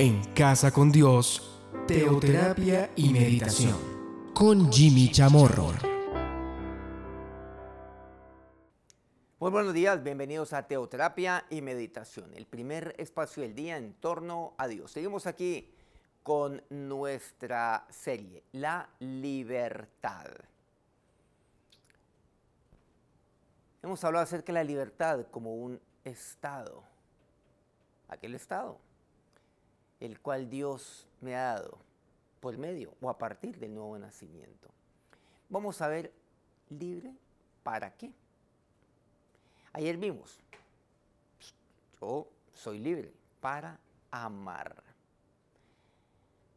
en Casa con Dios, Teoterapia y Meditación, con Jimmy Chamorro. Muy buenos días, bienvenidos a Teoterapia y Meditación, el primer espacio del día en torno a Dios. Seguimos aquí con nuestra serie, La Libertad. Hemos hablado acerca de la libertad como un estado. Aquel estado el cual Dios me ha dado por medio o a partir del nuevo nacimiento. Vamos a ver libre para qué. Ayer vimos, yo soy libre para amar.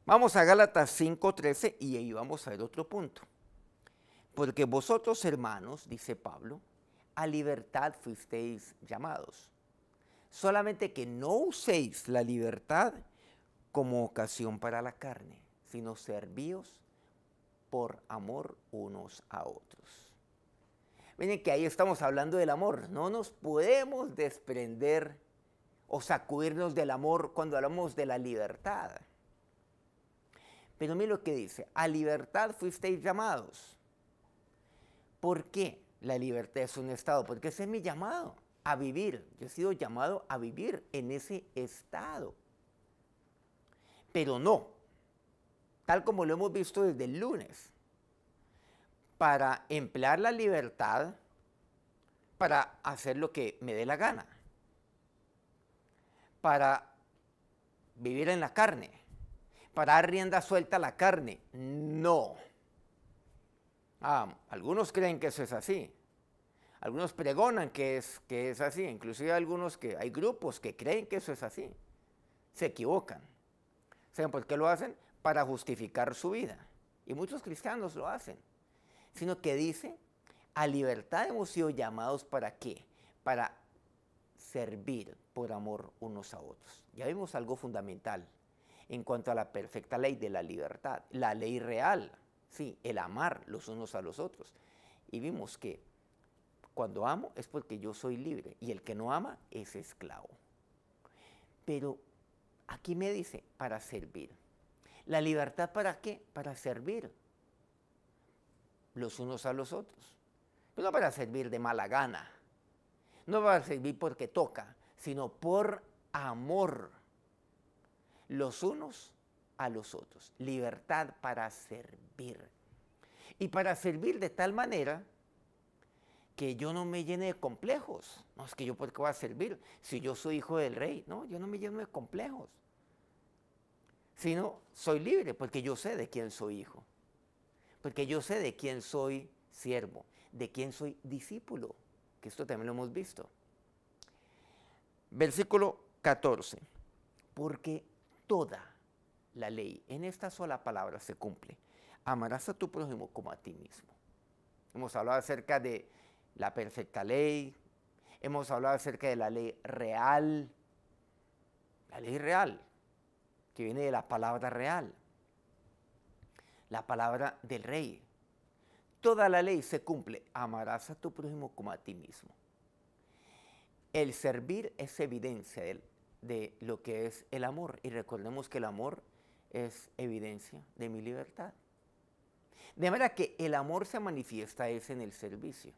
Vamos a Gálatas 5:13 y ahí vamos a ver otro punto. Porque vosotros hermanos, dice Pablo, a libertad fuisteis llamados. Solamente que no uséis la libertad como ocasión para la carne, sino servíos por amor unos a otros. Miren que ahí estamos hablando del amor. No nos podemos desprender o sacudirnos del amor cuando hablamos de la libertad. Pero miren lo que dice, a libertad fuisteis llamados. ¿Por qué la libertad es un estado? Porque ese es mi llamado, a vivir. Yo he sido llamado a vivir en ese estado pero no, tal como lo hemos visto desde el lunes, para emplear la libertad para hacer lo que me dé la gana, para vivir en la carne, para dar rienda suelta a la carne. No. Ah, algunos creen que eso es así. Algunos pregonan que es, que es así. Inclusive algunos que hay grupos que creen que eso es así. Se equivocan. ¿Saben por pues, qué lo hacen? Para justificar su vida. Y muchos cristianos lo hacen. Sino que dice, a libertad hemos sido llamados para qué? Para servir por amor unos a otros. Ya vimos algo fundamental en cuanto a la perfecta ley de la libertad, la ley real, sí, el amar los unos a los otros. Y vimos que cuando amo es porque yo soy libre y el que no ama es esclavo. Pero Aquí me dice, para servir. ¿La libertad para qué? Para servir los unos a los otros. Pero pues no para servir de mala gana, no para servir porque toca, sino por amor los unos a los otros. Libertad para servir. Y para servir de tal manera que yo no me llene de complejos. No, es que yo porque voy a servir si yo soy hijo del rey. No, yo no me lleno de complejos sino soy libre porque yo sé de quién soy hijo, porque yo sé de quién soy siervo, de quién soy discípulo, que esto también lo hemos visto. Versículo 14, porque toda la ley en esta sola palabra se cumple. Amarás a tu prójimo como a ti mismo. Hemos hablado acerca de la perfecta ley, hemos hablado acerca de la ley real, la ley real, que viene de la palabra real, la palabra del rey. Toda la ley se cumple, amarás a tu prójimo como a ti mismo. El servir es evidencia de, lo que es el amor y recordemos que el amor es evidencia de mi libertad. De manera que el amor se manifiesta es en el servicio.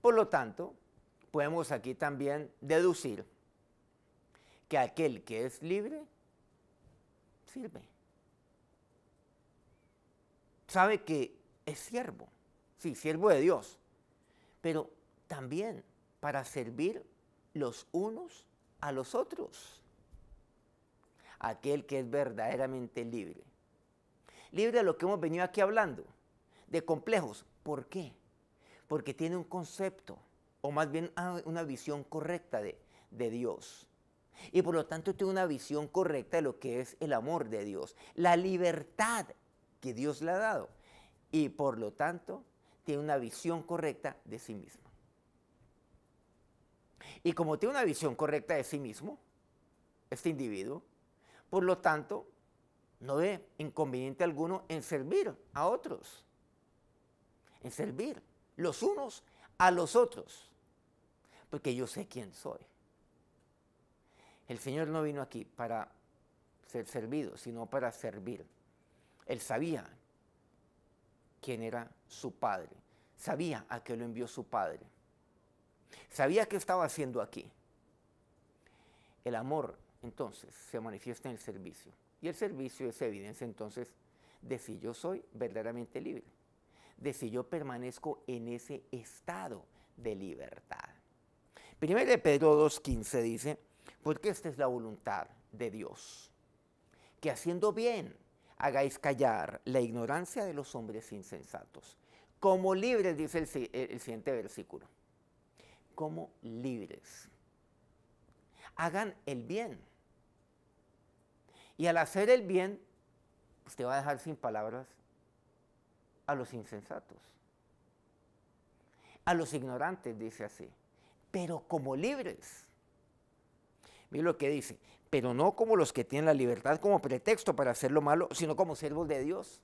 Por lo tanto, podemos aquí también deducir que aquel que es libre sirve. Sabe que es siervo, sí, siervo de Dios, pero también para servir los unos a los otros. Aquel que es verdaderamente libre. Libre de lo que hemos venido aquí hablando, de complejos. ¿Por qué? Porque tiene un concepto, o más bien ah, una visión correcta de, de Dios. Y por lo tanto tiene una visión correcta de lo que es el amor de Dios, la libertad que Dios le ha dado. Y por lo tanto tiene una visión correcta de sí mismo. Y como tiene una visión correcta de sí mismo, este individuo, por lo tanto, no ve inconveniente alguno en servir a otros, en servir los unos a los otros, porque yo sé quién soy. El Señor no vino aquí para ser servido, sino para servir. Él sabía quién era su padre. Sabía a qué lo envió su padre. Sabía qué estaba haciendo aquí. El amor, entonces, se manifiesta en el servicio. Y el servicio es evidencia, entonces, de si yo soy verdaderamente libre. De si yo permanezco en ese estado de libertad. Primero de Pedro 2.15 dice, porque esta es la voluntad de Dios. Que haciendo bien hagáis callar la ignorancia de los hombres insensatos. Como libres, dice el, siguiente versículo. Como libres. Hagan el bien. Y al hacer el bien, usted va a dejar sin palabras a los insensatos, a los ignorantes, dice así, pero como libres. Mira lo que dice, pero no como los que tienen la libertad como pretexto para hacer lo malo, sino como siervos de Dios.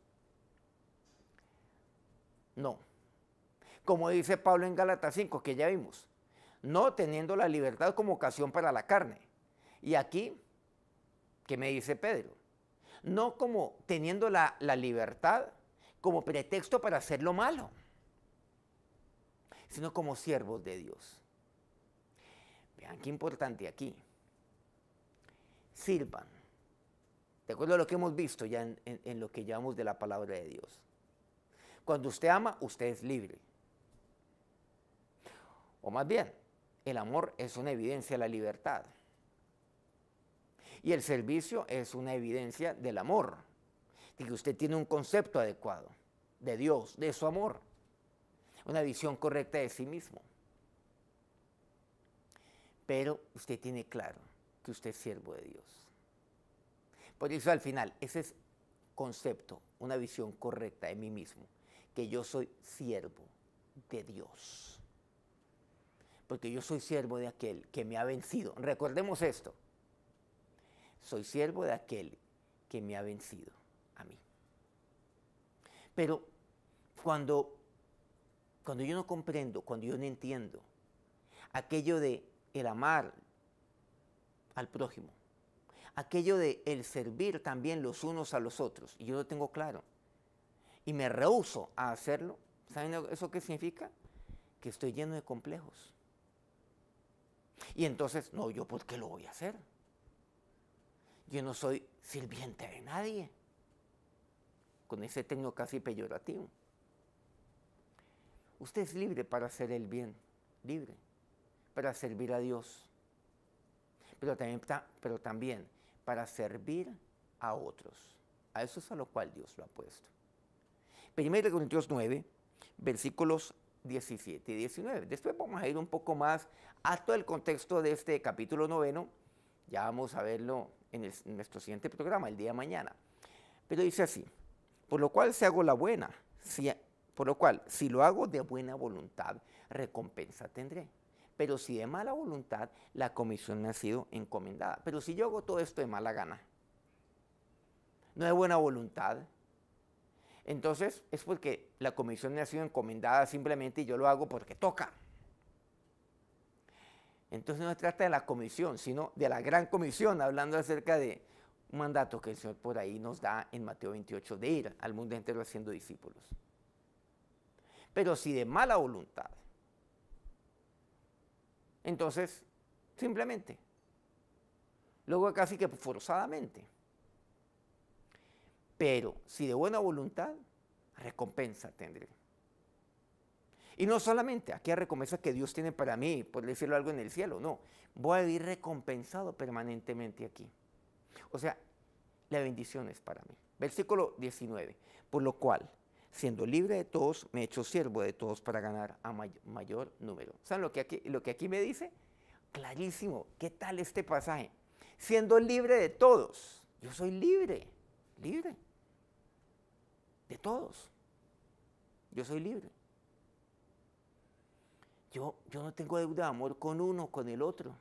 No. Como dice Pablo en Gálatas 5, que ya vimos, no teniendo la libertad como ocasión para la carne. Y aquí, ¿qué me dice Pedro? No como teniendo la, la libertad como pretexto para hacer lo malo, sino como siervos de Dios. Vean qué importante aquí sirvan. De acuerdo a lo que hemos visto ya en, lo que llamamos de la palabra de Dios. Cuando usted ama, usted es libre. O más bien, el amor es una evidencia de la libertad. Y el servicio es una evidencia del amor, de que usted tiene un concepto adecuado de Dios, de su amor, una visión correcta de sí mismo. Pero usted tiene claro que usted es siervo de Dios. Por eso al final, ese es concepto, una visión correcta de mí mismo, que yo soy siervo de Dios. Porque yo soy siervo de aquel que me ha vencido. Recordemos esto. Soy siervo de aquel que me ha vencido a mí. Pero cuando, cuando yo no comprendo, cuando yo no entiendo aquello de el amar, al prójimo. Aquello de el servir también los unos a los otros. Y yo lo tengo claro. Y me rehuso a hacerlo. ¿Saben eso qué significa? Que estoy lleno de complejos. Y entonces, no, yo por qué lo voy a hacer. Yo no soy sirviente de nadie. Con ese término casi peyorativo. Usted es libre para hacer el bien, libre, para servir a Dios pero también, para servir a otros. A eso es a lo cual Dios lo ha puesto. 1 Corintios 9, versículos 17 y 19. Después vamos a ir un poco más a todo el contexto de este capítulo noveno. Ya vamos a verlo en, nuestro siguiente programa, el día de mañana. Pero dice así, por lo cual si hago la buena, por lo cual si lo hago de buena voluntad, recompensa tendré. Pero si de mala voluntad, la comisión me ha sido encomendada. Pero si yo hago todo esto de mala gana, no de buena voluntad, entonces es porque la comisión me ha sido encomendada simplemente y yo lo hago porque toca. Entonces no se trata de la comisión, sino de la gran comisión, hablando acerca de un mandato que el Señor por ahí nos da en Mateo 28, de ir al mundo entero haciendo discípulos. Pero si de mala voluntad entonces, simplemente. Luego casi que forzadamente. Pero si de buena voluntad, recompensa tendré. Y no solamente aquella recompensa que Dios tiene para mí, por decirlo algo en el cielo, no. Voy a vivir recompensado permanentemente aquí. O sea, la bendición es para mí. Versículo 19. Por lo cual, siendo libre de todos, me he hecho siervo de todos para ganar a mayor número. ¿Saben lo que, aquí, lo que aquí me dice? Clarísimo, ¿qué tal este pasaje? Siendo libre de todos, yo soy libre, libre, de todos, yo soy libre. Yo, yo no tengo deuda de amor con uno, con el otro.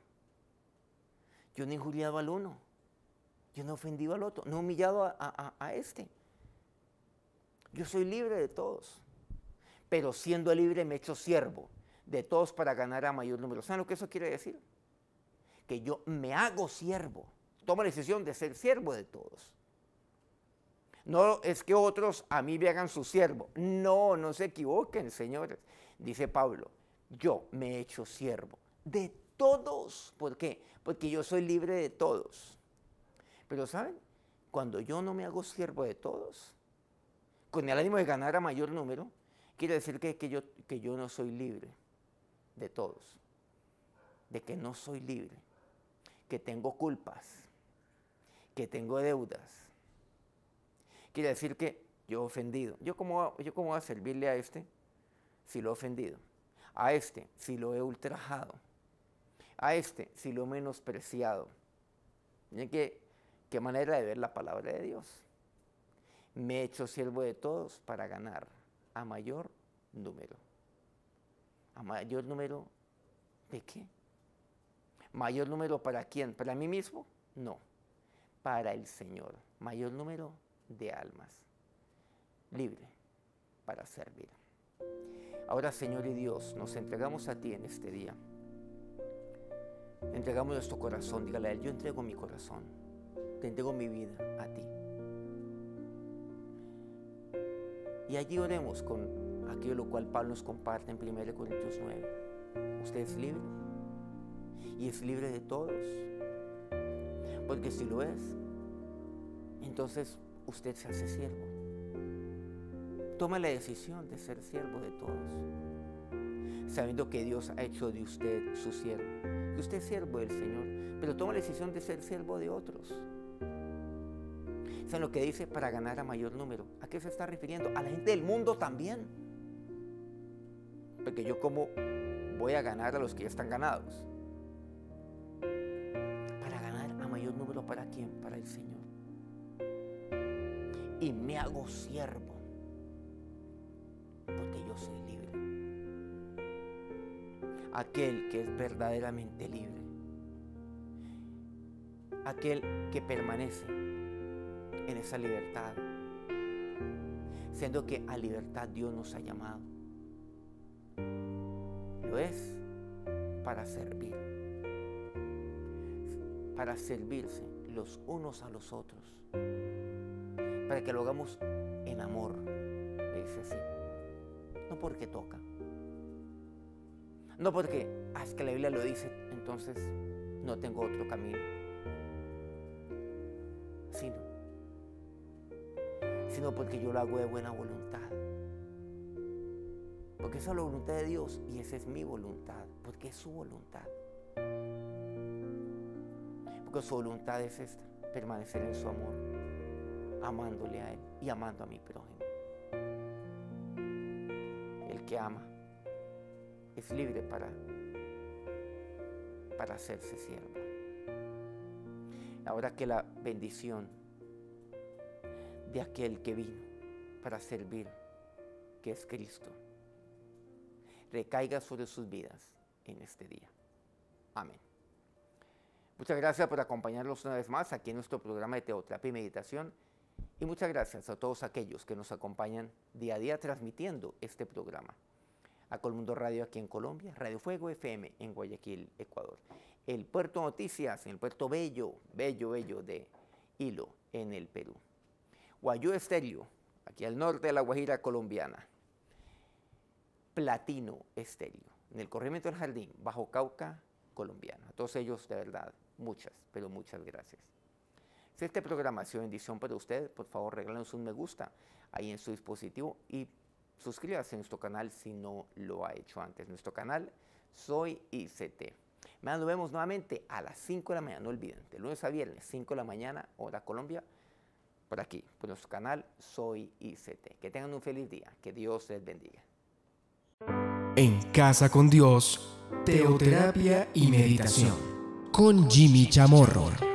Yo no he injuriado al uno, yo no he ofendido al otro, no he humillado a, a, a este yo soy libre de todos, pero siendo libre me he hecho siervo de todos para ganar a mayor número. ¿Saben lo que eso quiere decir? Que yo me hago siervo, tomo la decisión de ser siervo de todos. No es que otros a mí me hagan su siervo. No, no se equivoquen, señores. Dice Pablo, yo me he hecho siervo de todos. ¿Por qué? Porque yo soy libre de todos. Pero ¿saben? Cuando yo no me hago siervo de todos, con el ánimo de ganar a mayor número, quiere decir que, yo, que yo no soy libre de todos, de que no soy libre, que tengo culpas, que tengo deudas. Quiere decir que yo he ofendido. ¿Yo cómo, ¿Yo cómo voy a servirle a este si lo he ofendido? A este si lo he ultrajado. A este si lo he menospreciado. Miren qué, qué manera de ver la palabra de Dios me he hecho siervo de todos para ganar a mayor número. ¿A mayor número de qué? ¿Mayor número para quién? ¿Para mí mismo? No, para el Señor. Mayor número de almas. Libre para servir. Ahora, Señor y Dios, nos entregamos a ti en este día. Entregamos nuestro corazón, dígale a Él, yo entrego mi corazón, te entrego mi vida a ti. Y allí oremos con aquello lo cual Pablo nos comparte en 1 Corintios 9. Usted es libre y es libre de todos. Porque si lo es, entonces usted se hace siervo. Toma la decisión de ser siervo de todos, sabiendo que Dios ha hecho de usted su siervo, que usted es siervo del Señor, pero toma la decisión de ser siervo de otros sea lo que dice para ganar a mayor número. ¿A qué se está refiriendo? A la gente del mundo también. Porque yo cómo voy a ganar a los que ya están ganados. Para ganar a mayor número, ¿para quién? Para el Señor. Y me hago siervo. Porque yo soy libre. Aquel que es verdaderamente libre. Aquel que permanece en esa libertad, siendo que a libertad Dios nos ha llamado. Lo es para servir, para servirse los unos a los otros, para que lo hagamos en amor, así, no porque toca, no porque, ah, es que la Biblia lo dice, entonces no tengo otro camino, sino sino porque yo lo hago de buena voluntad. Porque esa es la voluntad de Dios y esa es mi voluntad, porque es su voluntad. Porque su voluntad es esta, permanecer en su amor, amándole a Él y amando a mi prójimo. El que ama es libre para, para hacerse siervo. Ahora que la bendición de aquel que vino para servir, que es Cristo. Recaiga sobre sus vidas en este día. Amén. Muchas gracias por acompañarnos una vez más aquí en nuestro programa de Teoterapia y Meditación. Y muchas gracias a todos aquellos que nos acompañan día a día transmitiendo este programa. A Colmundo Radio aquí en Colombia, Radio Fuego FM en Guayaquil, Ecuador. El Puerto Noticias en el Puerto Bello, Bello, Bello de Hilo en el Perú. Guayú Estéreo, aquí al norte de la Guajira colombiana. Platino Estéreo, en el corrimiento del jardín, bajo Cauca colombiana. todos ellos, de verdad, muchas, pero muchas gracias. Si este programación es sido bendición para usted, por favor regálenos un me gusta ahí en su dispositivo y suscríbase a nuestro canal si no lo ha hecho antes. Nuestro canal Soy ICT. nos vemos nuevamente a las 5 de la mañana, no olviden, de lunes a viernes, 5 de la mañana, hora Colombia, por aquí, por nuestro canal Soy ICT. Que tengan un feliz día, que Dios les bendiga. En Casa con Dios, Teoterapia y Meditación, con Jimmy Chamorro.